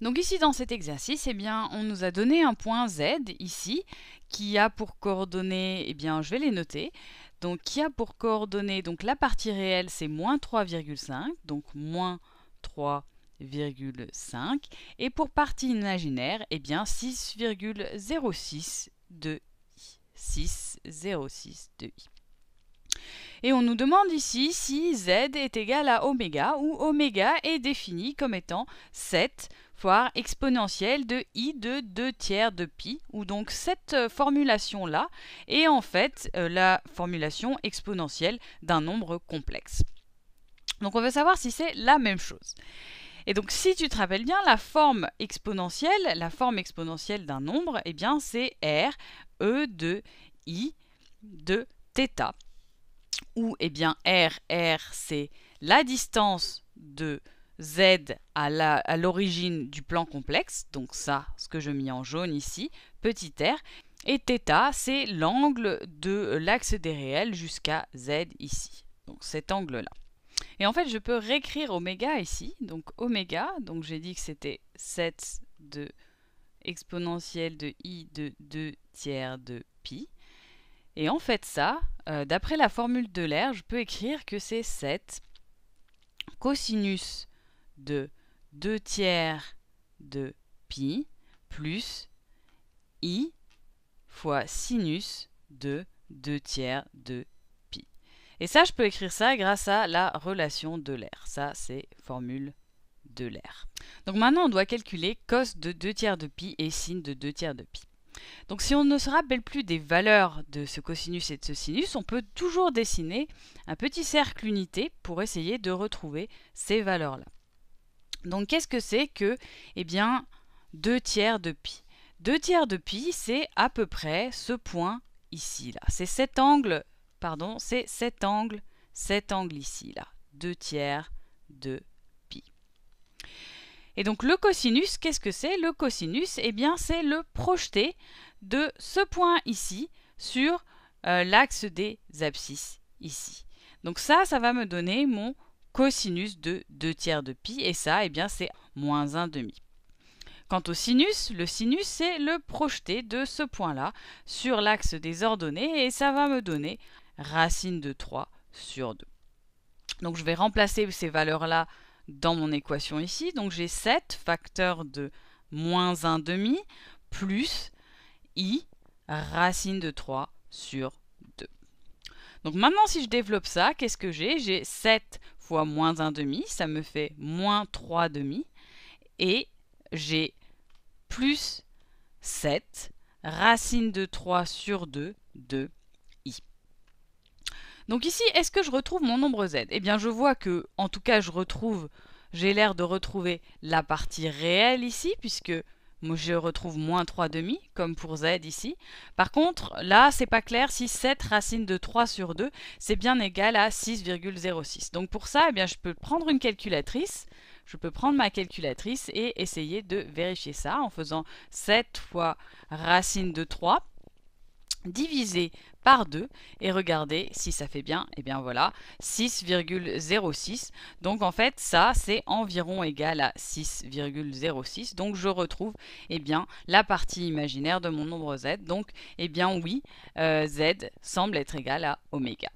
Donc ici dans cet exercice, eh bien, on nous a donné un point Z ici qui a pour coordonnées, eh bien, je vais les noter. Donc qui a pour coordonnées, donc la partie réelle c'est moins 3,5, donc moins 3,5. Et pour partie imaginaire, eh bien 6,06 de i. 6,06 de i. Et on nous demande ici si Z est égal à ω, où ω est défini comme étant 7 fois exponentielle de i de 2 tiers de pi, ou donc cette euh, formulation-là est en fait euh, la formulation exponentielle d'un nombre complexe. Donc on veut savoir si c'est la même chose. Et donc si tu te rappelles bien, la forme exponentielle, la forme exponentielle d'un nombre, eh bien c'est r e de i de θ où eh bien, R, R, c'est la distance de Z à l'origine du plan complexe, donc ça, ce que je mets en jaune ici, petit r, et θ, c'est l'angle de l'axe des réels jusqu'à Z ici, donc cet angle-là. Et en fait, je peux réécrire ω ici, donc ω, donc j'ai dit que c'était 7 de exponentielle de i de 2 tiers de pi, et en fait ça, euh, d'après la formule de l'air, je peux écrire que c'est 7 cosinus de 2 tiers de pi plus i fois sinus de 2 tiers de pi. Et ça, je peux écrire ça grâce à la relation de l'air. Ça, c'est formule de l'air. Donc maintenant, on doit calculer cos de 2 tiers de pi et sin de 2 tiers de pi. Donc si on ne se rappelle plus des valeurs de ce cosinus et de ce sinus, on peut toujours dessiner un petit cercle unité pour essayer de retrouver ces valeurs-là. Donc qu'est-ce que c'est que eh bien, 2 tiers de pi 2 tiers de pi, c'est à peu près ce point ici, là. C'est cet angle, pardon, c'est cet angle, cet angle ici, là. 2 tiers de et donc le cosinus, qu'est-ce que c'est Le cosinus, eh bien c'est le projeté de ce point ici sur euh, l'axe des abscisses ici. Donc ça, ça va me donner mon cosinus de 2 tiers de pi, et ça, eh bien c'est moins 1 demi. Quant au sinus, le sinus c'est le projeté de ce point-là sur l'axe des ordonnées, et ça va me donner racine de 3 sur 2. Donc je vais remplacer ces valeurs-là dans mon équation ici. Donc j'ai 7 facteur de moins 1 demi plus i racine de 3 sur 2. Donc maintenant si je développe ça, qu'est-ce que j'ai J'ai 7 fois moins 1 demi, ça me fait moins 3 demi et j'ai plus 7 racine de 3 sur 2 2, donc ici, est-ce que je retrouve mon nombre z Eh bien, je vois que, en tout cas, je retrouve, j'ai l'air de retrouver la partie réelle ici, puisque je retrouve moins 3 demi, comme pour z ici. Par contre, là, c'est pas clair si 7 racine de 3 sur 2, c'est bien égal à 6,06. Donc pour ça, eh bien, je peux prendre une calculatrice, je peux prendre ma calculatrice et essayer de vérifier ça en faisant 7 fois racine de 3 divisé par 2 et regardez si ça fait bien, et eh bien voilà, 6,06. Donc en fait ça c'est environ égal à 6,06. Donc je retrouve et eh bien la partie imaginaire de mon nombre z. Donc et eh bien oui, euh, z semble être égal à oméga.